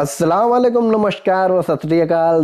वालेकुम नमस्कार व सत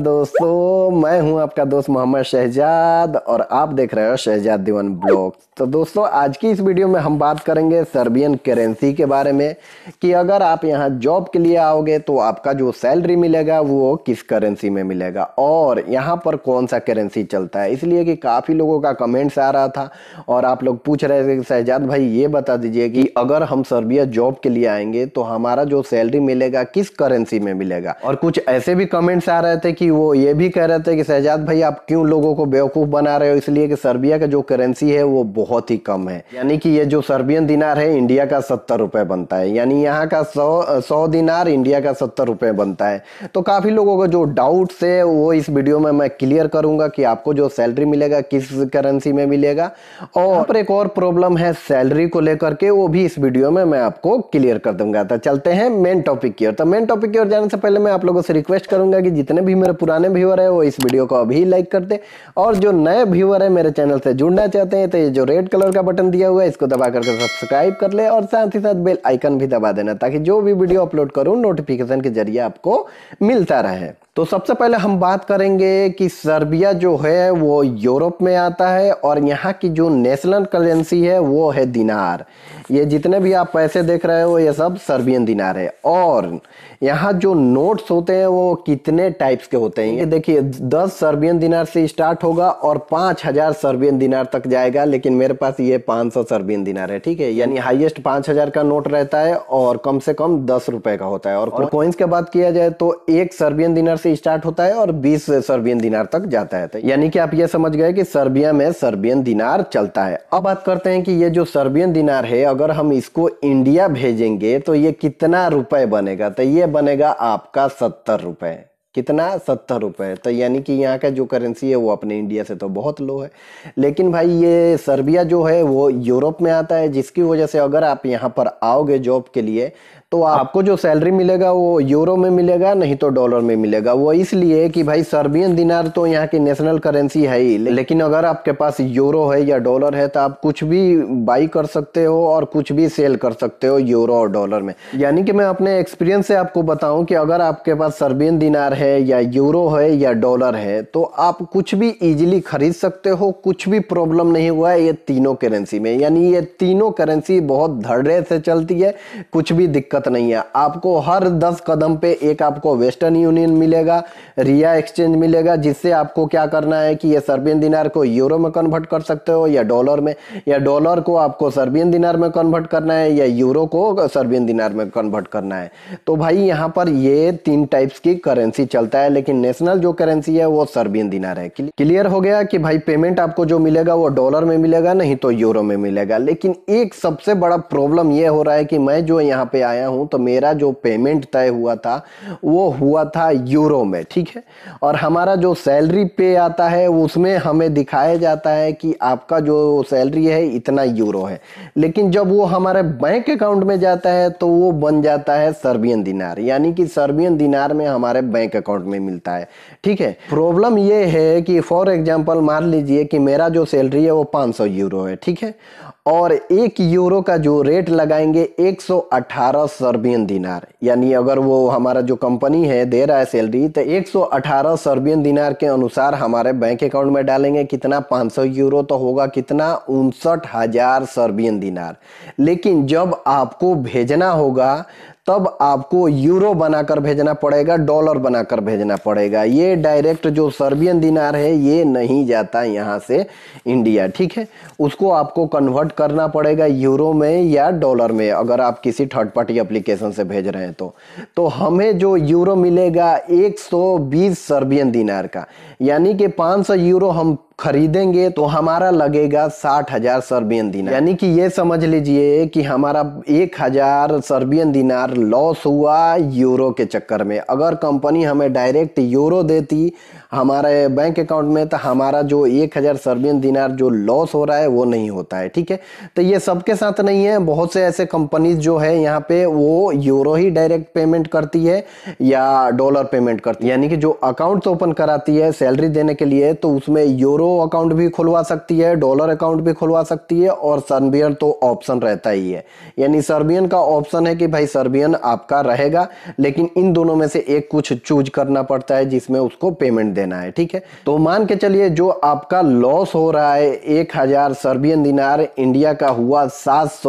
दोस्तों मैं हूं आपका दोस्त मोहम्मद शहजाद और आप देख रहे हो शहजाद दीवन ब्लॉग तो दोस्तों आज की इस वीडियो में हम बात करेंगे सर्बियन करेंसी के बारे में कि अगर आप यहां जॉब के लिए आओगे तो आपका जो सैलरी मिलेगा वो किस करेंसी में मिलेगा और यहां पर कौन सा करेंसी चलता है इसलिए कि काफ़ी लोगों का कमेंट्स आ रहा था और आप लोग पूछ रहे थे शहजाद भाई ये बता दीजिए कि अगर हम सर्बिया जॉब के लिए आएंगे तो हमारा जो सैलरी मिलेगा किस करेंसी में मिलेगा और कुछ ऐसे भी कमेंट्स आ रहे थे कि वो ये भी कह रहे थे कि शहजाद भाई आप क्यों लोगों को बेवकूफ़ बना रहे हो इसलिए कि सर्बिया का जो करेंसी है वो बहुत ही कम है यानी कि ये जो सर्बियन दिनार है इंडिया का सत्तर रुपये बनता है यानी यहाँ का सौ सौ दिनार इंडिया का सत्तर रुपये बनता है तो काफ़ी लोगों का जो डाउट्स है वो इस वीडियो में मैं क्लियर करूँगा कि आपको जो सैलरी मिलेगा किस करेंसी में मिलेगा और एक और प्रॉब्लम है सैलरी को लेकर के वो भी इस वीडियो में मैं आपको क्लियर कर दूंगा तो चलते हैं मेन टॉपिक की ओर तो मेन टॉपिक की पर जाने से पहले मैं आप लोगों से रिक्वेस्ट करूंगा कि जितने भी मेरे पुराने व्यूअर है वो इस वीडियो को अभी लाइक कर दे और जो नए व्यूअर है मेरे चैनल से जुड़ना चाहते हैं तो ये जो रेड कलर का बटन दिया हुआ है इसको दबा करके सब्सक्राइब कर ले और साथ ही साथ बेल आइकन भी दबा देना ताकि जो भी वीडियो अपलोड करूँ नोटिफिकेशन के जरिए आपको मिलता रहे तो सबसे पहले हम बात करेंगे कि सर्बिया जो है वो यूरोप में आता है और यहाँ की जो नेशनल करेंसी है वो है दिनार ये जितने भी आप पैसे देख रहे हो ये सब सर्बियन दिनार है और यहाँ जो नोट्स होते हैं वो कितने टाइप्स के होते हैं ये देखिए दस सर्बियन दिनार से स्टार्ट होगा और पाँच हज़ार सर्बियन दिनार तक जाएगा लेकिन मेरे पास ये पाँच सौ सर्बियन दिनार है ठीक है यानी हाइएस्ट पाँच हज़ार का नोट रहता है और कम से कम दस रुपये का होता है और, और कोइंस के बात किया जाए तो एक सर्बियन दिनार से स्टार्ट होता है और 20 सर्बियन दिनार तक जाता है यानी कि आप यह समझ गए कि सर्बिया में सर्बियन दिनार चलता है अब बात करते हैं कि ये जो सर्बियन दिनार है अगर हम इसको इंडिया भेजेंगे तो ये कितना रुपए बनेगा तो ये बनेगा आपका सत्तर रुपए कितना सत्तर रुपये तो यानी कि यहाँ का जो करेंसी है वो अपने इंडिया से तो बहुत लो है लेकिन भाई ये सर्बिया जो है वो यूरोप में आता है जिसकी वजह से अगर आप यहाँ पर आओगे जॉब के लिए तो आपको जो सैलरी मिलेगा वो यूरो में मिलेगा नहीं तो डॉलर में मिलेगा वो इसलिए कि भाई सर्बियन दिनार तो यहाँ की नेशनल करेंसी है ही लेकिन अगर आपके पास यूरो है या डॉलर है तो आप कुछ भी बाई कर सकते हो और कुछ भी सेल कर सकते हो यूरो और डॉलर में यानी कि मैं अपने एक्सपीरियंस से आपको बताऊं कि अगर आपके पास सर्बियन दिनार है या यूरो है या डॉलर है तो आप कुछ भी इजिली खरीद सकते हो कुछ भी प्रॉब्लम नहीं हुआ है ये तीनों करेंसी में यानी ये तीनों करेंसी बहुत धड़े से चलती है कुछ भी दिक्कत दिक्कत नहीं है आपको हर दस कदम पे एक आपको वेस्टर्न यूनियन मिलेगा रिया एक्सचेंज मिलेगा जिससे आपको क्या करना है कि ये सर्बियन दिनार को यूरो में कन्वर्ट कर सकते हो या डॉलर में या डॉलर को आपको सर्बियन दिनार में कन्वर्ट करना है या यूरो को सर्बियन दिनार में कन्वर्ट करना है तो भाई यहाँ पर ये तीन टाइप्स की करेंसी चलता है लेकिन नेशनल जो करेंसी है वो सर्बियन दिनार है क्लियर हो गया कि भाई पेमेंट आपको जो मिलेगा वो डॉलर में मिलेगा नहीं तो यूरो में मिलेगा लेकिन एक सबसे बड़ा प्रॉब्लम ये हो रहा है कि मैं जो यहाँ पे आया आया हूँ तो मेरा जो पेमेंट तय हुआ था वो हुआ था यूरो में ठीक है और हमारा जो सैलरी पे आता है उसमें हमें दिखाया जाता है कि आपका जो सैलरी है इतना यूरो है लेकिन जब वो हमारे बैंक अकाउंट में जाता है तो वो बन जाता है सर्बियन दिनार यानी कि सर्बियन दिनार में हमारे बैंक अकाउंट में मिलता है ठीक है प्रॉब्लम ये है कि फॉर एग्जाम्पल मान लीजिए कि मेरा जो सैलरी है वो पाँच यूरो है ठीक है और एक यूरो का जो रेट लगाएंगे 118 सर्बियन दिनार यानी अगर वो हमारा जो कंपनी है दे रहा है सैलरी तो 118 सर्बियन दिनार के अनुसार हमारे बैंक अकाउंट में डालेंगे कितना 500 यूरो तो होगा कितना उनसठ हज़ार सर्बियन दिनार लेकिन जब आपको भेजना होगा तब आपको यूरो बनाकर भेजना पड़ेगा डॉलर बनाकर भेजना पड़ेगा ये डायरेक्ट जो सर्बियन दिनार है ये नहीं जाता यहाँ से इंडिया ठीक है उसको आपको कन्वर्ट करना पड़ेगा यूरो में या डॉलर में अगर आप किसी थर्ड पार्टी एप्लीकेशन से भेज रहे हैं तो तो हमें जो यूरो मिलेगा 120 सर्बियन दिनार का यानी कि 500 यूरो हम खरीदेंगे तो हमारा लगेगा साठ हजार सर्बियन दिनार यानी कि ये समझ लीजिए कि हमारा एक हजार सर्बियन दिनार लॉस हुआ यूरो के चक्कर में अगर कंपनी हमें डायरेक्ट यूरो देती हमारे बैंक अकाउंट में तो हमारा जो एक हजार सर्बियन दिनार जो लॉस हो रहा है वो नहीं होता है ठीक है तो ये सबके साथ नहीं है बहुत से ऐसे कंपनीज जो है यहाँ पे वो यूरो ही डायरेक्ट पेमेंट करती है या डॉलर पेमेंट करती है यानी कि जो अकाउंट ओपन कराती है सैलरी देने के लिए तो उसमें यूरो यूरो अकाउंट भी खुलवा सकती है डॉलर अकाउंट भी खुलवा सकती है और सर्बियन तो ऑप्शन रहता ही है यानी सर्बियन का ऑप्शन है कि भाई सर्बियन आपका रहेगा लेकिन इन दोनों में से एक कुछ चूज करना पड़ता है जिसमें उसको पेमेंट देना है ठीक है तो मान के चलिए जो आपका लॉस हो रहा है एक सर्बियन दिनार इंडिया का हुआ सात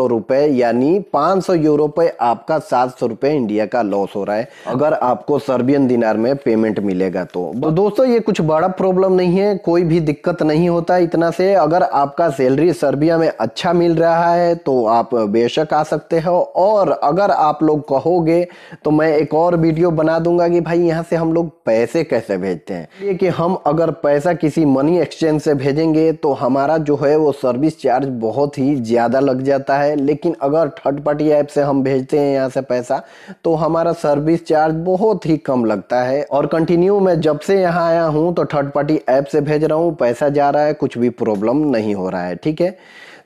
यानी पांच यूरो पे आपका सात इंडिया का लॉस हो रहा है अगर आपको सर्बियन दिनार में पेमेंट मिलेगा तो, तो दोस्तों ये कुछ बड़ा प्रॉब्लम नहीं है कोई भी दिक्कत दिक्कत नहीं होता इतना से अगर आपका सैलरी सर्बिया में अच्छा मिल रहा है तो आप बेशक आ सकते हो और अगर आप लोग कहोगे तो मैं एक और वीडियो बना दूंगा कि भाई यहाँ से हम लोग पैसे कैसे भेजते हैं ये कि हम अगर पैसा किसी मनी एक्सचेंज से भेजेंगे तो हमारा जो है वो सर्विस चार्ज बहुत ही ज़्यादा लग जाता है लेकिन अगर थर्ड पार्टी ऐप से हम भेजते हैं यहाँ से पैसा तो हमारा सर्विस चार्ज बहुत ही कम लगता है और कंटिन्यू मैं जब से यहाँ आया हूँ तो थर्ड पार्टी ऐप से भेज रहा हूँ पैसा पैसा जा रहा है कुछ भी प्रॉब्लम नहीं हो रहा है ठीक है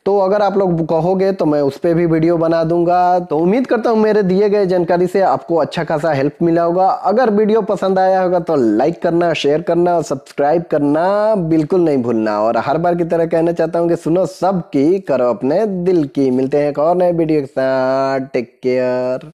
तो अगर आप लोग कहोगे तो मैं उस पर भी वीडियो बना दूंगा तो उम्मीद करता हूँ मेरे दिए गए जानकारी से आपको अच्छा खासा हेल्प मिला होगा अगर वीडियो पसंद आया होगा तो लाइक करना शेयर करना और सब्सक्राइब करना बिल्कुल नहीं भूलना और हर बार की तरह कहना चाहता हूँ कि सुनो सब की करो अपने दिल की मिलते हैं एक और नए वीडियो के साथ टेक केयर